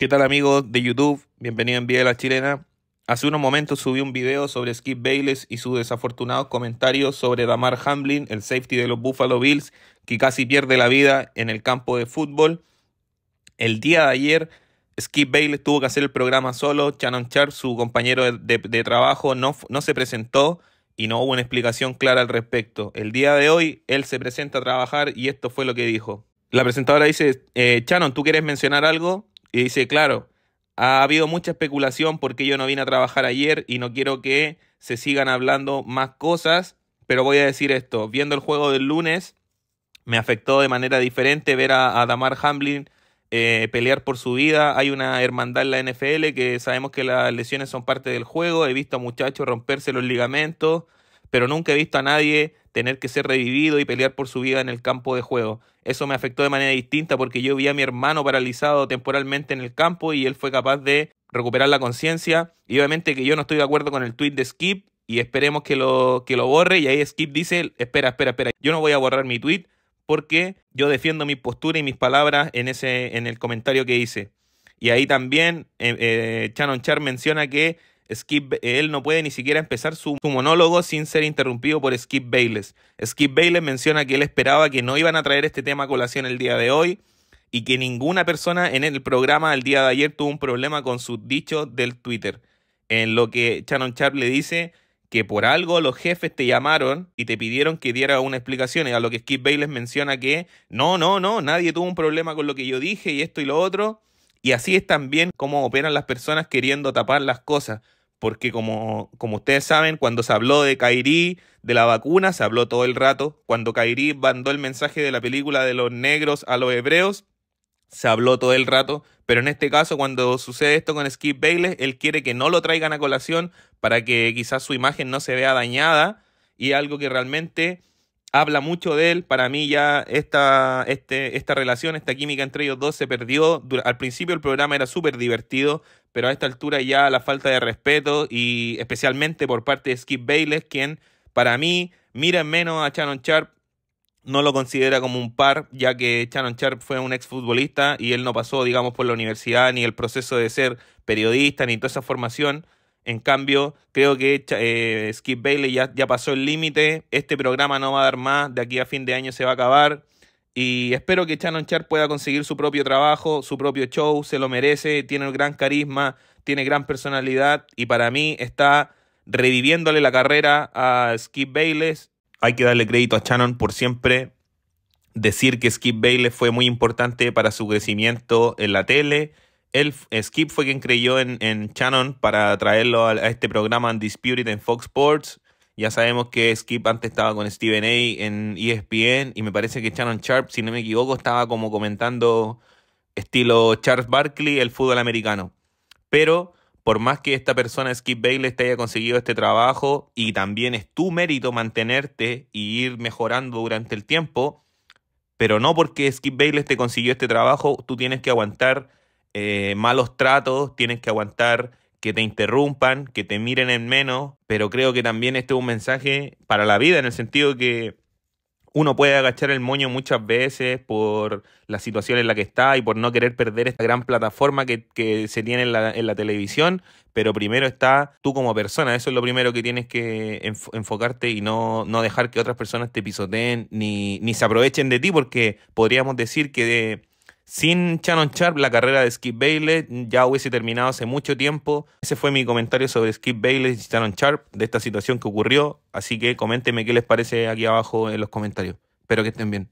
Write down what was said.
¿Qué tal amigos de YouTube? Bienvenido en Vía de la Chilena. Hace unos momentos subí un video sobre Skip Bayless y sus desafortunados comentarios sobre Damar Hamlin, el safety de los Buffalo Bills, que casi pierde la vida en el campo de fútbol. El día de ayer, Skip Bayless tuvo que hacer el programa solo. Shannon Sharp, su compañero de, trabajo, no, no se presentó y no hubo una explicación clara al respecto. El día de hoy él se presenta a trabajar y esto fue lo que dijo. La presentadora dice, eh, Shannon, ¿tú quieres mencionar algo? Y dice, claro, ha habido mucha especulación porque yo no vine a trabajar ayer y no quiero que se sigan hablando más cosas, pero voy a decir esto, viendo el juego del lunes, me afectó de manera diferente ver a, Damar Hamlin eh, pelear por su vida. Hay una hermandad en la NFL que sabemos que las lesiones son parte del juego. He visto a muchachos romperse los ligamentos, pero nunca he visto a nadie tener que ser revivido y pelear por su vida en el campo de juego. Eso me afectó de manera distinta porque yo vi a mi hermano paralizado temporalmente en el campo y él fue capaz de recuperar la conciencia. Y obviamente que yo no estoy de acuerdo con el tweet de Skip y esperemos que lo, que lo borre. Y ahí Skip dice, espera, espera, espera, yo no voy a borrar mi tweet porque yo defiendo mi postura y mis palabras en, ese, en el comentario que hice. Y ahí también eh, eh, Shannon Char menciona que Skip, él no puede ni siquiera empezar su, monólogo sin ser interrumpido por Skip Bayless. Skip Bayless menciona que él esperaba que no iban a traer este tema a colación el día de hoy y que ninguna persona en el programa del día de ayer tuvo un problema con sus dichos del Twitter. En lo que Shannon Sharp le dice que por algo los jefes te llamaron y te pidieron que diera una explicación, y a lo que Skip Bayless menciona que no, no, no, nadie tuvo un problema con lo que yo dije y esto y lo otro. Y así es también como operan las personas queriendo tapar las cosas porque como, como ustedes saben, cuando se habló de Kairi, de la vacuna, se habló todo el rato. Cuando Kairi mandó el mensaje de la película de los negros a los hebreos, se habló todo el rato. Pero en este caso, cuando sucede esto con Skip Bayless, él quiere que no lo traigan a colación para que quizás su imagen no se vea dañada. Y algo que realmente habla mucho de él. Para mí ya esta, este, esta relación, esta química entre ellos dos se perdió. Al principio el programa era súper divertido, pero a esta altura ya la falta de respeto y especialmente por parte de Skip Bayless, quien para mí mira menos a Shannon Sharp, no lo considera como un par, ya que Shannon Sharp fue un exfutbolista y él no pasó, digamos, por la universidad ni el proceso de ser periodista ni toda esa formación. En cambio, creo que eh, Skip Bailey ya, ya pasó el límite. Este programa no va a dar más. De aquí a fin de año se va a acabar. Y espero que Shannon Char pueda conseguir su propio trabajo, su propio show. Se lo merece. Tiene un gran carisma, tiene gran personalidad. Y para mí está reviviéndole la carrera a Skip Bayless. Hay que darle crédito a Shannon por siempre decir que Skip Bayless fue muy importante para su crecimiento en la tele Skip fue quien creyó en, Shannon para traerlo a, este programa Undisputed en Fox Sports. Ya sabemos que Skip antes estaba con Steven A en ESPN y me parece que Shannon Sharp, si no me equivoco, estaba como comentando estilo Charles Barkley el fútbol americano. Pero por más que esta persona, Skip Bayless, te haya conseguido este trabajo y también es tu mérito mantenerte y ir mejorando durante el tiempo, pero no porque Skip Bayless te consiguió este trabajo, tú tienes que aguantar eh, malos tratos, tienes que aguantar que te interrumpan, que te miren en menos, pero creo que también este es un mensaje para la vida, en el sentido que uno puede agachar el moño muchas veces por la situación en la que está y por no querer perder esta gran plataforma que, se tiene en la, televisión, pero primero está tú como persona, eso es lo primero que tienes que enfocarte y no, dejar que otras personas te pisoteen ni, ni se aprovechen de ti, porque podríamos decir que... De, sin Shannon Sharp, la carrera de Skip Bailey ya hubiese terminado hace mucho tiempo. Ese fue mi comentario sobre Skip Bailey y Shannon Sharp, de esta situación que ocurrió. Así que coméntenme qué les parece aquí abajo en los comentarios. Espero que estén bien.